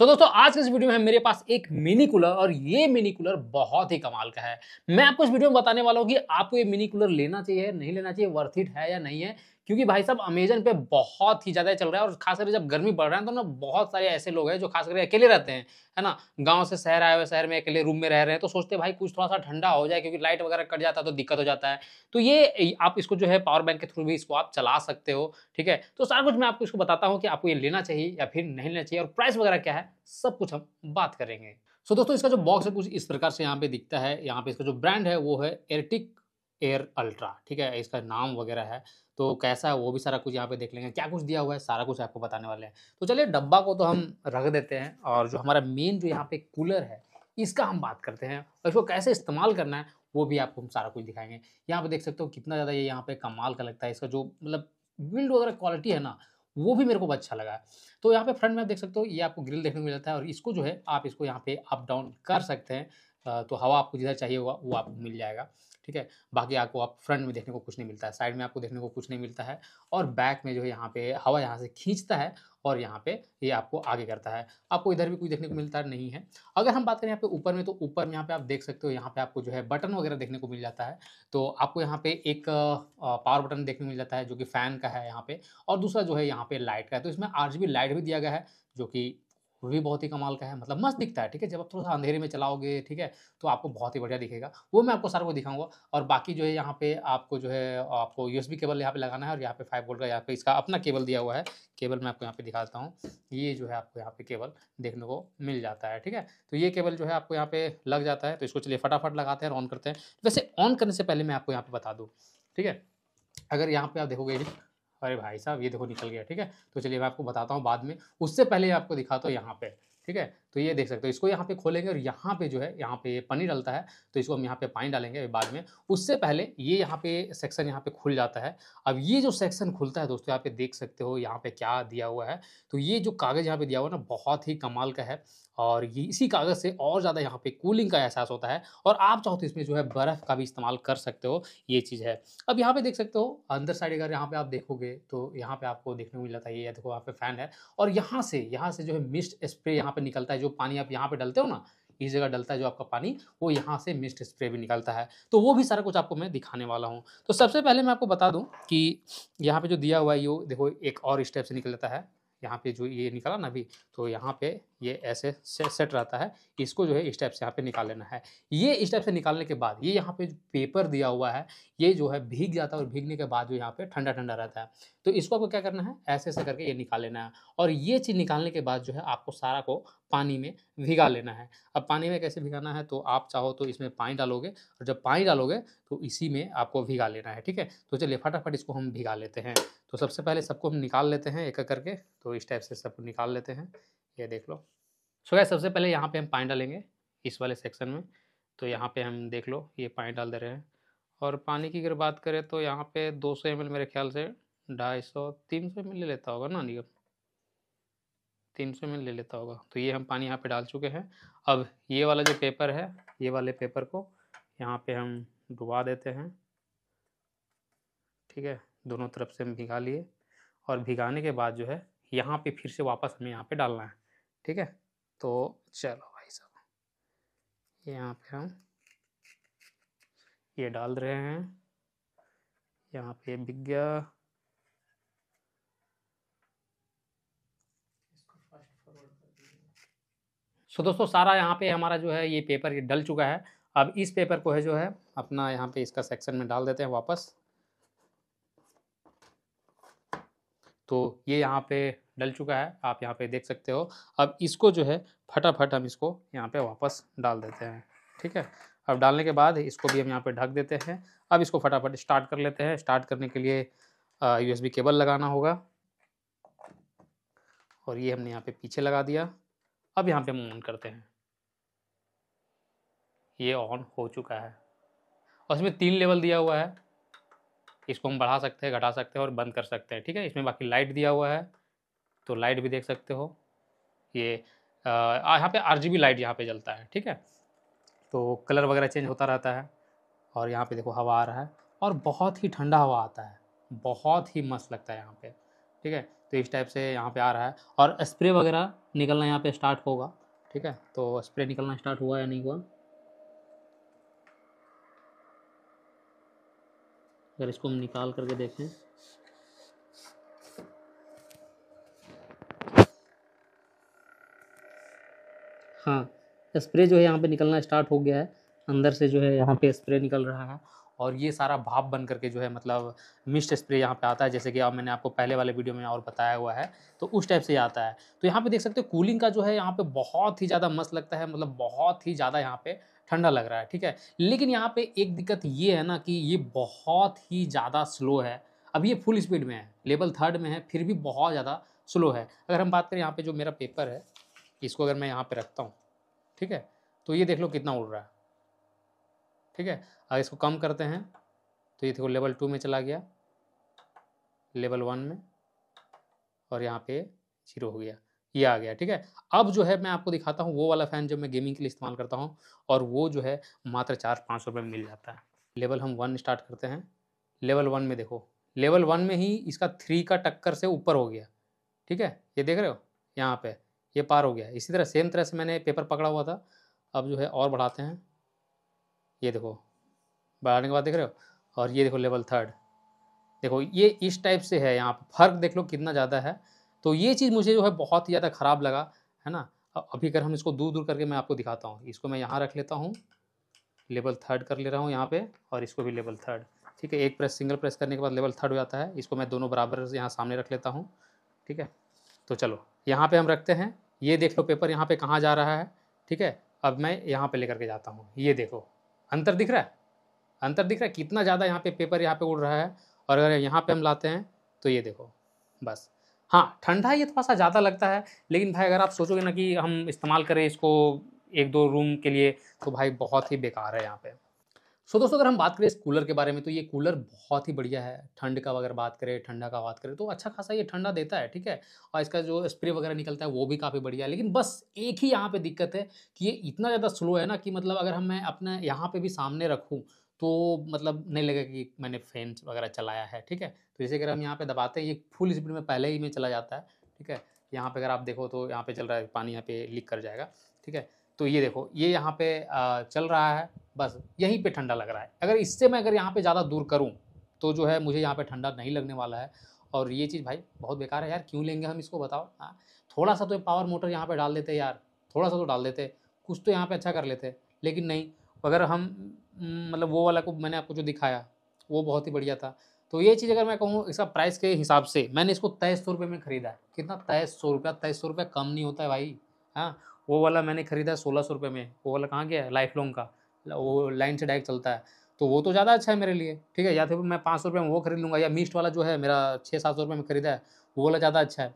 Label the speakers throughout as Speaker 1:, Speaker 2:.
Speaker 1: सो so, दोस्तों आज के इस वीडियो में मेरे पास एक मिनी कूलर और ये मिनी कूलर बहुत ही कमाल का है मैं आपको इस वीडियो में बताने वाला हूँ कि आपको ये मिनी कूलर लेना चाहिए नहीं लेना चाहिए वर्थ इट है या नहीं है क्योंकि भाई साहब अमेजन पे बहुत ही ज़्यादा चल रहा है और खासकर जब गर्मी बढ़ रहा है तो ना बहुत सारे ऐसे लोग हैं जो खास करके अकेले रहते हैं है ना गांव से शहर आए हुए शहर में अकेले रूम में रह रहे हैं तो सोचते भाई कुछ थोड़ा सा ठंडा हो जाए क्योंकि लाइट वगैरह कट जाता है तो दिक्कत हो जाता है तो ये आप इसको जो है पावर बैंक के थ्रू भी इसको आप चला सकते हो ठीक है तो सारा कुछ मैं आपको इसको बताता हूँ कि आपको ये लेना चाहिए या फिर नहीं लेना चाहिए और प्राइस वगैरह क्या है सब कुछ हम बात करेंगे सो दोस्तों इसका जो बॉक्स है कुछ इस प्रकार से यहाँ पे दिखता है यहाँ पे इसका जो ब्रांड है वो है एयरटिक एयर अल्ट्रा ठीक है इसका नाम वगैरह है तो कैसा है वो भी सारा कुछ यहाँ पे देख लेंगे क्या कुछ दिया हुआ है सारा कुछ आपको बताने वाले हैं तो चलिए डब्बा को तो हम रख देते हैं और जो हमारा मेन जो यहाँ पे कूलर है इसका हम बात करते हैं और इसको कैसे इस्तेमाल करना है वो भी आपको हम सारा कुछ दिखाएंगे यहाँ पे देख सकते हो कितना ज़्यादा ये यहाँ पे कमाल का लगता है इसका जो मतलब बिल्ड वगैरह क्वालिटी है ना वो भी मेरे को अच्छा लगा है तो यहाँ पे फ्रंट में आप देख सकते हो ये आपको ग्रिल देखने को मिल जाता है और इसको जो है आप इसको यहाँ पे अप डाउन कर सकते हैं तो हवा आपको जिधर चाहिए होगा वो आपको मिल जाएगा ठीक है बाकी आपको आप फ्रंट में देखने को कुछ नहीं मिलता है साइड में आपको देखने को कुछ नहीं मिलता है और बैक में जो है यहाँ पे हवा यहाँ से खींचता है और यहाँ पे ये यह आपको आगे करता है आपको इधर भी कुछ देखने को मिलता नहीं है अगर हम बात करें यहाँ पे ऊपर में तो ऊपर में यहाँ पे आप देख सकते हो यहाँ पे आपको जो है बटन वगैरह देखने को मिल जाता है तो आपको यहाँ पे एक पावर बटन देखने को मिल जाता है जो कि फैन का है यहाँ पे और दूसरा जो है यहाँ पे लाइट का है तो इसमें आर लाइट भी दिया गया है जो कि वो भी बहुत ही कमाल का है मतलब मस्त दिखता है ठीक है जब आप थोड़ा सा अंधेरे में चलाओगे ठीक है तो आपको बहुत ही बढ़िया दिखेगा वो मैं आपको सारे को दिखाऊंगा और बाकी जो है यहाँ पे आपको जो है आपको यूएसबी केबल यहाँ पे लगाना है और यहाँ पे फाइव वोल्ट का यहाँ पे इसका अपना केबल दिया हुआ है केबल मैं आपको यहाँ पे दिखाता हूँ ये जो है आपको यहाँ पे केबल देखने को मिल जाता है ठीक है तो ये केबल जो है आपको यहाँ पे लग जाता है तो इसको चलिए फटाफट लगाते हैं और ऑन करते हैं वैसे ऑन करने से पहले मैं आपको यहाँ पे बता दूँ ठीक है अगर यहाँ पे आप देखोगे अरे भाई साहब ये देखो निकल गया ठीक है तो चलिए मैं आपको बताता हूँ बाद में उससे पहले आपको दिखाता हूँ यहाँ पे ठीक है तो ये देख सकते हो इसको यहाँ पे खोलेंगे और यहाँ पे जो है यहाँ पे ये पनीर डलता है तो इसको हम यहाँ पे पानी डालेंगे बाद में उससे पहले ये यहाँ पे सेक्शन यहाँ पे खुल जाता है अब ये जो सेक्शन खुलता है दोस्तों यहाँ पे देख सकते हो यहाँ पे क्या दिया हुआ है तो ये जो कागज़ यहाँ पे दिया हुआ है ना बहुत ही कमाल का है और ये इसी कागज़ से और ज़्यादा यहाँ पे कूलिंग का एहसास होता है और आप चाहो तो इसमें जो है बर्फ़ का भी इस्तेमाल कर सकते हो ये चीज़ है अब यहाँ पे देख सकते हो अंदर साइड अगर यहाँ पे आप देखोगे तो यहाँ पे आपको देखने को मिल जाता है ये देखो यहाँ पे फ़ैन है और यहाँ से यहाँ से जो है मिस्ट स्प्रे यहाँ पे निकलता है जो पानी आप यहाँ पे डलते हो ना इस जगह डलता है जो आपका पानी वो यहाँ से मिस्ट स्प्रे भी निकलता है तो वो भी सारा कुछ आपको मैं दिखाने वाला हूँ तो सबसे पहले मैं आपको बता दूँ कि यहाँ पर जो दिया हुआ है ये देखो एक और स्टेप से निकलता है यहाँ पे जो ये निकला ना अभी तो यहाँ पे ये ऐसे से सेट रहता है इसको जो है स्टेप से यहाँ पे निकाल लेना है ये स्टेप से निकालने के बाद ये यहाँ पे जो पेपर दिया हुआ है ये जो है भीग जाता है और भीगने के बाद जो यहाँ पे ठंडा ठंडा रहता है तो इसको आपको क्या करना है ऐसे ऐसे करके ये निकाल लेना है और ये चीज़ निकालने के बाद जो है आपको सारा को पानी में भिगा लेना है अब पानी में कैसे भिगाना है तो आप चाहो तो इसमें पानी डालोगे और जब पानी डालोगे तो इसी में आपको भिगा लेना है ठीक है तो चलिए फटाफट इसको हम भिगा लेते हैं तो सबसे पहले सबको हम निकाल लेते हैं एक करके तो तो इस टाइप से सब निकाल लेते हैं ये देख लो सो गए सबसे पहले यहाँ पे हम पानी डालेंगे इस वाले सेक्शन में तो यहाँ पे हम देख लो ये पानी डाल दे रहे हैं और पानी की अगर बात करें तो यहाँ पे 200 सौ मेरे ख्याल से ढाई सौ तीन सौ ले लेता होगा ना निगम तीन सौ ले लेता होगा तो ये हम पानी यहाँ पे डाल चुके हैं अब ये वाला जो पेपर है ये वाले पेपर को यहाँ पे हम डुबा देते हैं ठीक है दोनों तरफ से हम भिगा लिए और भिगाने के बाद जो है यहाँ पे फिर से वापस हमें यहाँ पे डालना है ठीक है तो चलो भाई साहब यहाँ पे हम ये डाल रहे हैं यहाँ पे बिग गया सो दोस्तों सारा यहाँ पे हमारा जो है ये पेपर ये डल चुका है अब इस पेपर को है जो है अपना यहाँ पे इसका सेक्शन में डाल देते हैं वापस तो ये यहाँ पे डल चुका है आप यहाँ पे देख सकते हो अब इसको जो है फटाफट हम इसको यहाँ पे वापस डाल देते हैं ठीक है अब डालने के बाद इसको भी हम यहाँ पे ढक देते हैं अब इसको फटाफट स्टार्ट कर लेते हैं स्टार्ट करने के लिए यूएसबी केबल लगाना होगा और ये हमने यहाँ पे पीछे लगा दिया अब यहाँ पे हम ऑन करते हैं ये ऑन हो चुका है और इसमें तीन लेवल दिया हुआ है इसको हम बढ़ा सकते हैं घटा सकते हैं और बंद कर सकते हैं ठीक है इसमें बाकी लाइट दिया हुआ है तो लाइट भी देख सकते हो ये यहाँ पे आर लाइट यहाँ पे जलता है ठीक है तो कलर वगैरह चेंज होता रहता है और यहाँ पे देखो हवा आ रहा है और बहुत ही ठंडा हवा आता है बहुत ही मस्त लगता है यहाँ पे ठीक है तो इस टाइप से यहाँ पे आ रहा है और स्प्रे वगैरह निकलना यहाँ पे स्टार्ट होगा ठीक है तो स्प्रे निकलना स्टार्ट हुआ या नहीं हुआ अगर इसको हम निकाल करके देखें हाँ स्प्रे जो है यहाँ पे निकलना स्टार्ट हो गया है अंदर से जो है यहाँ पे स्प्रे निकल रहा है और ये सारा भाप बन करके जो है मतलब मिस्ट स्प्रे यहाँ पे आता है जैसे कि आप मैंने आपको पहले वाले वीडियो में और बताया हुआ है तो उस टाइप से आता है तो यहाँ पे देख सकते हो कूलिंग का जो है यहाँ पे बहुत ही ज़्यादा मस्त लगता है मतलब बहुत ही ज़्यादा यहाँ पे ठंडा लग रहा है ठीक है लेकिन यहाँ पे एक दिक्कत ये है ना कि ये बहुत ही ज़्यादा स्लो है अब ये फुल स्पीड में है लेवल थर्ड में है फिर भी बहुत ज़्यादा स्लो है अगर हम बात करें यहाँ पे जो मेरा पेपर है इसको अगर मैं यहाँ पे रखता हूँ ठीक है तो ये देख लो कितना उड़ रहा है ठीक है अगर इसको कम करते हैं तो ये देखो लेवल टू में चला गया लेवल वन में और यहाँ पे जीरो हो गया ये आ गया ठीक है अब जो है मैं आपको दिखाता हूँ वो वाला फ़ैन जो मैं गेमिंग के लिए इस्तेमाल करता हूँ और वो जो है मात्र चार पाँच रुपये में मिल जाता है लेवल हम वन स्टार्ट करते हैं लेवल वन में देखो लेवल वन में ही इसका थ्री का टक्कर से ऊपर हो गया ठीक है ये देख रहे हो यहाँ पे ये पार हो गया इसी तरह सेम तरह से मैंने पेपर पकड़ा हुआ था अब जो है और बढ़ाते हैं ये देखो बढ़ाने के बाद देख रहे हो और ये देखो लेवल थर्ड देखो ये इस टाइप से है यहाँ पर फर्क देख लो कितना ज़्यादा है तो ये चीज़ मुझे जो है बहुत ही ज़्यादा ख़राब लगा है ना अभी अगर हम इसको दूर दूर करके मैं आपको दिखाता हूँ इसको मैं यहाँ रख लेता हूँ लेवल थर्ड कर ले रहा हूँ यहाँ पे और इसको भी लेवल थर्ड ठीक है एक प्रेस सिंगल प्रेस करने के बाद लेवल थर्ड हो जाता है इसको मैं दोनों बराबर यहाँ सामने रख लेता हूँ ठीक है तो चलो यहाँ पे हम रखते हैं ये देख लो पेपर यहाँ पे कहाँ जा रहा है ठीक है अब मैं यहाँ पे लेकर के जाता हूँ ये देखो अंतर दिख रहा है अंतर दिख रहा है कितना ज़्यादा यहाँ पे पेपर यहाँ पर उड़ रहा है और अगर यहाँ पर हम लाते हैं तो ये देखो बस हाँ ठंडा ये थोड़ा सा ज़्यादा लगता है लेकिन भाई अगर आप सोचोगे ना कि हम इस्तेमाल करें इसको एक दो रूम के लिए तो भाई बहुत ही बेकार है यहाँ पे सो दोस्तों अगर हम बात करें इस कूलर के बारे में तो ये कूलर बहुत ही बढ़िया है ठंड का अगर बात करें ठंडा का बात करें तो अच्छा खासा ये ठंडा देता है ठीक है और इसका जो स्प्रे वगैरह निकलता है वो भी काफ़ी बढ़िया है लेकिन बस एक ही यहाँ पे दिक्कत है कि ये इतना ज़्यादा स्लो है ना कि मतलब अगर हम मैं अपने यहाँ पे भी सामने रखूँ तो मतलब नहीं लगेगा कि मैंने फैन वगैरह चलाया है ठीक है तो इसे अगर हम यहाँ पे दबाते हैं ये फुल स्पीड में पहले ही में चला जाता है ठीक है यहाँ पे अगर आप देखो तो यहाँ पे चल रहा है पानी यहाँ पे लीक कर जाएगा ठीक है तो ये देखो ये यहाँ पे चल रहा है बस यहीं पर ठंडा लग रहा है अगर इससे मैं अगर यहाँ पर ज़्यादा दूर करूँ तो जो है मुझे यहाँ पर ठंडा नहीं लगने वाला है और ये चीज़ भाई बहुत बेकार है यार क्यों लेंगे हम इसको बताओ हाँ थोड़ा सा तो पावर मोटर यहाँ पर डाल देते यार थोड़ा सा तो डाल देते कुछ तो यहाँ पर अच्छा कर लेते लेकिन नहीं तो अगर हम हम्म, मतलब वो वाला को मैंने आपको जो दिखाया वो बहुत ही बढ़िया था तो ये चीज़ अगर मैं कहूँ इसका प्राइस के हिसाब से मैंने इसको तेईस सौ रुपये में ख़रीदा है कितना तेईस सौ रुपया तेईस सौ रुपया कम नहीं होता है भाई हाँ वो वाला मैंने ख़रीदा है सोलह सौ रुपये में वो वाला कहाँ गया है लाइफ लॉन्ग का वो लाइन से डायरेक्ट चलता है तो वो तो ज़्यादा अच्छा है मेरे लिए ठीक है या तो फिर मैं पाँच सौ रुपये में वो खरीद लूँगा या मिस्ट वाला जो है मेरा छः सात सौ रुपये में खरीदा है वो वाला ज़्यादा अच्छा है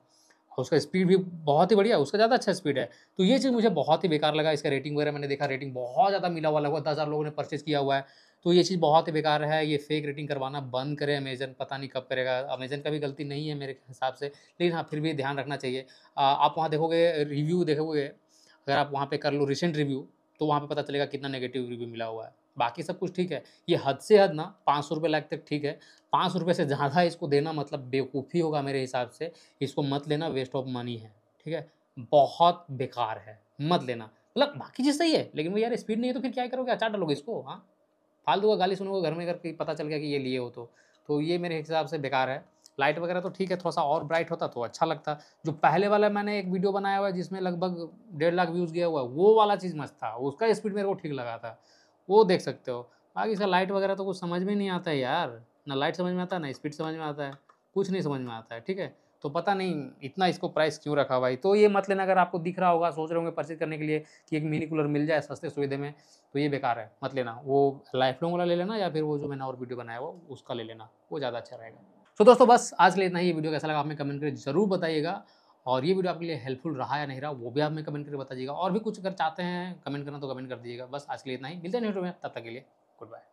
Speaker 1: और उसका स्पीड भी बहुत ही बढ़िया है उसका ज़्यादा अच्छा स्पीड है तो ये चीज़ मुझे बहुत ही बेकार लगा इसका रेटिंग वगैरह मैंने देखा रेटिंग बहुत ज़्यादा मिला हुआ लगभग दस हज़ार लोगों ने परचेज किया हुआ है तो ये चीज़ बहुत ही बेकार है ये फेक रेटिंग करवाना बंद करें अमेजन पता नहीं कब करेगा अमेजन का भी गलती नहीं है मेरे हिसाब से लेकिन हाँ फिर भी ध्यान रखना चाहिए आप वहाँ देखोगे रिव्यू देखोगे अगर आप वहाँ पर कर लो रिसेंट रिव्यू तो वहाँ पर पता चलेगा कितना नेगेटिव रिव्यू मिला हुआ है बाकी सब कुछ ठीक है ये हद से हद ना पाँच सौ रुपये लाख तक ठीक है पाँच सौ रुपये से ज़्यादा इसको देना मतलब बेवकूफ़ी होगा मेरे हिसाब से इसको मत लेना वेस्ट ऑफ मनी है ठीक है बहुत बेकार है मत लेना मतलब बाकी चीज़ सही है लेकिन वो यार स्पीड नहीं है तो फिर क्या करोगे अचार डालोगे इसको हाँ फालतू का गाली सुनोगे घर में अगर पता चल गया कि ये लिए हो तो तो ये मेरे हिसाब से बेकार है लाइट वगैरह तो ठीक है थोड़ा सा और ब्राइट होता तो अच्छा लगता जो पहले वाला मैंने एक वीडियो बनाया हुआ है जिसमें लगभग डेढ़ लाख व्यूज़ गया हुआ है वो वाला चीज़ मस्त था उसका स्पीड मेरे को ठीक लगा था वो देख सकते हो बाकी इसका लाइट वगैरह तो कुछ समझ में नहीं आता है यार ना लाइट समझ में आता है ना स्पीड समझ में आता है कुछ नहीं समझ में आता है ठीक है तो पता नहीं इतना इसको प्राइस क्यों रखा भाई तो ये मत लेना अगर आपको दिख रहा होगा सोच रहे होंगे परचेज करने के लिए कि एक मिनी कूलर मिल जाए सस्ते सुविधे में तो ये बेकार है मत लेना वो लाइफ लॉन्ग वाला ले लेना या फिर वो जो मैंने और वीडियो बनाया वो उसका ले लेना वो ज़्यादा अच्छा रहेगा तो दोस्तों बस आज लिए इतना ही वीडियो कैसा लगा हमें कमेंट करके जरूर बताइएगा और ये वीडियो आपके लिए हेल्पफुल रहा या नहीं रहा वो भी आप हमें कमेंट करके बताइएगा और भी कुछ अगर चाहते हैं कमेंट करना तो कमेंट कर दीजिएगा बस आज के लिए इतना ही मिलते हैं नेक्स्ट में तब तक के लिए गुड बाय